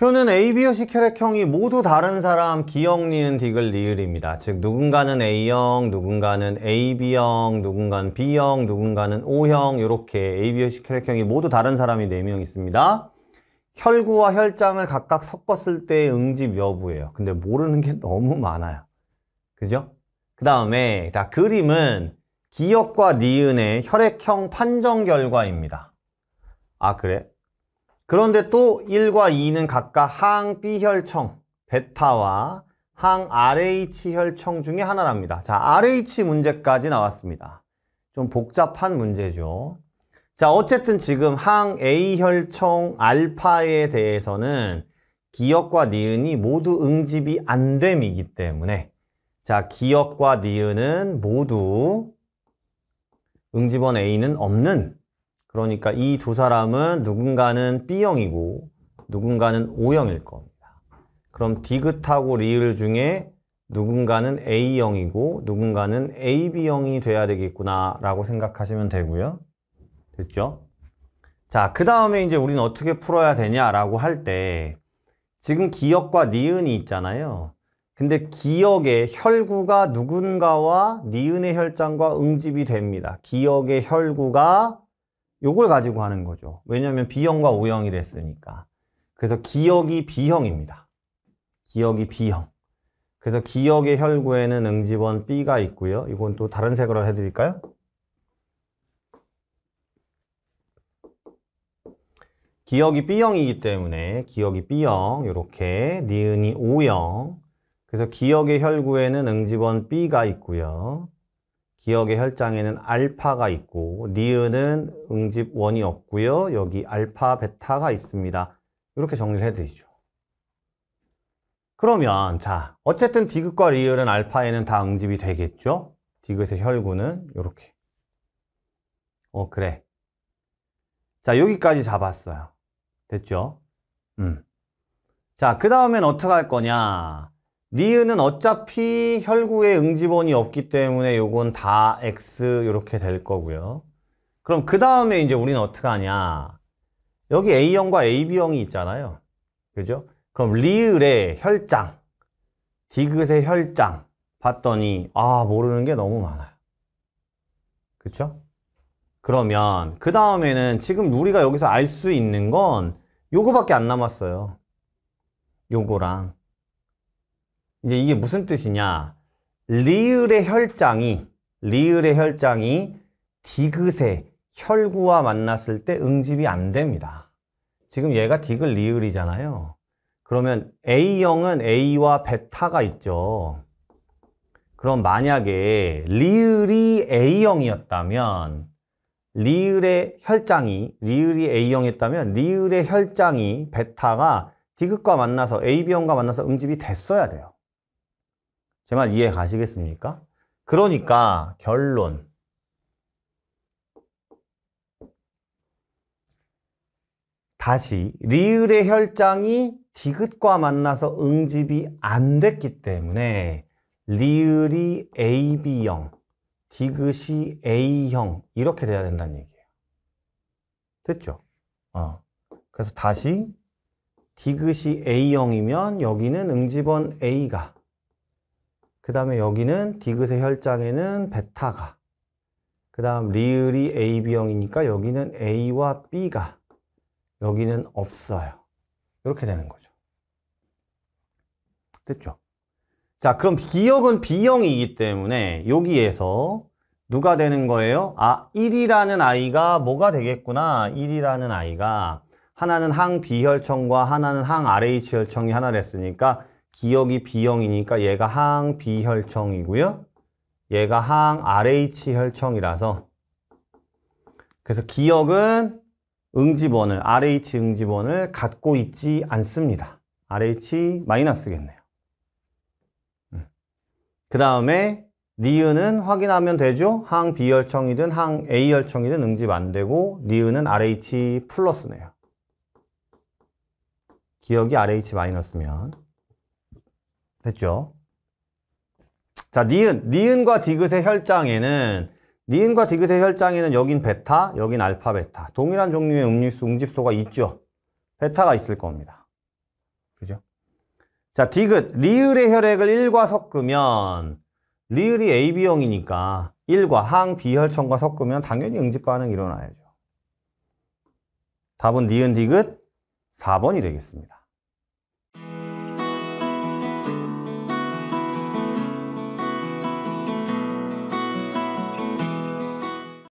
표는 ABOC 혈액형이 모두 다른 사람 기역 니은 디귿 리을입니다. 즉 누군가는 A형, 누군가는 AB형, 누군가는 B형, 누군가는 O형 이렇게 ABOC 혈액형이 모두 다른 사람이 4명 있습니다. 혈구와 혈장을 각각 섞었을 때 응집 여부예요. 근데 모르는 게 너무 많아요. 그죠? 그 다음에 자 그림은 기억과 니은의 혈액형 판정 결과입니다. 아 그래? 그런데 또 1과 2는 각각 항B 혈청 베타와 항RH 혈청 중에 하나랍니다. 자, RH 문제까지 나왔습니다. 좀 복잡한 문제죠. 자, 어쨌든 지금 항A 혈청 알파에 대해서는 기역과 니은이 모두 응집이 안 됨이기 때문에 자, 기역과 니은은 모두 응집원 A는 없는 그러니까 이 두 사람은 누군가는 B형이고 누군가는 O형일 겁니다. 그럼 디귿하고 리을 중에 누군가는 A형이고 누군가는 AB형이 돼야 되겠구나라고 생각하시면 되고요. 됐죠? 자, 그 다음에 이제 우리는 어떻게 풀어야 되냐라고 할 때 지금 기역과 니은이 있잖아요. 근데 기역의 혈구가 누군가와 니은의 혈장과 응집이 됩니다. 기역의 혈구가 요걸 가지고 하는 거죠. 왜냐하면 B형과 o 형이됐으니까 그래서 기억이 B형입니다. 기억이 B형. 그래서 기억의 혈구에는 응집원 B가 있고요. 이건 또 다른 색으로 해드릴까요? 기억이 B형이기 때문에 기억이 B형 이렇게 니은이 O형 그래서 기억의 혈구에는 응집원 B가 있고요. 기억의 혈장에는 알파가 있고 니은은 응집원이 없고요. 여기 알파, 베타가 있습니다. 이렇게 정리를 해드리죠. 그러면 자 어쨌든 디귿과 리을은 알파에는 다 응집이 되겠죠? 디귿의 혈구는 이렇게 어 그래 자 여기까지 잡았어요 됐죠? 음자그 다음엔 어떻게 할 거냐 니은은 어차피 혈구에 응집원이 없기 때문에 요건 다 x 이렇게 될 거고요. 그럼 그 다음에 이제 우리는 어떻게 하냐? 여기 A형과 AB형이 있잖아요. 그죠? 그럼 리을의 혈장, 디귿의 혈장 봤더니 아 모르는 게 너무 많아요. 그쵸? 그러면 그 다음에는 지금 우리가 여기서 알 수 있는 건 요거밖에 안 남았어요. 요거랑 이제 이게 무슨 뜻이냐? 리을의 혈장이 리을의 혈장이 디귿의 혈구와 만났을 때 응집이 안 됩니다. 지금 얘가 디귿 리을이잖아요. 그러면 A형은 A와 베타가 있죠. 그럼 만약에 리을이 A형이었다면 리을의 혈장이 리을이 A형이었다면 리을의 혈장이 베타가 디귿과 만나서 AB형과 만나서 응집이 됐어야 돼요. 제말 이해 가시겠습니까? 그러니까 결론. 다시 리을의 혈장이 디귿과 만나서 응집이 안 됐기 때문에 리을이 AB형, 디귿이 A형 이렇게 돼야 된다는 얘기예요. 됐죠? 어. 그래서 다시 디귿이 A형이면 여기는 응집원 A가 그 다음에 여기는 디귿의 혈장에는 베타가 그 다음 리을이 AB형이니까 여기는 A와 B가 여기는 없어요. 이렇게 되는 거죠. 됐죠? 자 그럼 B형은 B형이기 때문에 여기에서 누가 되는 거예요? 아 1이라는 아이가 뭐가 되겠구나 1이라는 아이가 하나는 항 B혈청과 하나는 항 RH 혈청이 하나됐으니까 기억이 B형이니까 얘가 항 B혈청이고요. 얘가 항 RH혈청이라서 그래서 기억은 응집원을 RH 응집원을 갖고 있지 않습니다. RH 마이너스겠네요. 음. 그 다음에 니은은 확인하면 되죠. 항 B혈청이든 항 A혈청이든 응집 안 되고 니은은 RH 플러스네요. 기억이 RH 마이너스면 됐죠? 자, 니은. 니은과 디귿의 혈장에는 니은과 디귿의 혈장에는 여긴 베타, 여긴 알파, 베타. 동일한 종류의 음립수, 응집소가 있죠. 베타가 있을 겁니다. 그죠? 자, 디귿. 리을의 혈액을 1과 섞으면 리을이 AB형이니까 1과 항 B혈청과 섞으면 당연히 응집 반응이 일어나야죠. 답은 니은 디귿 4번이 되겠습니다.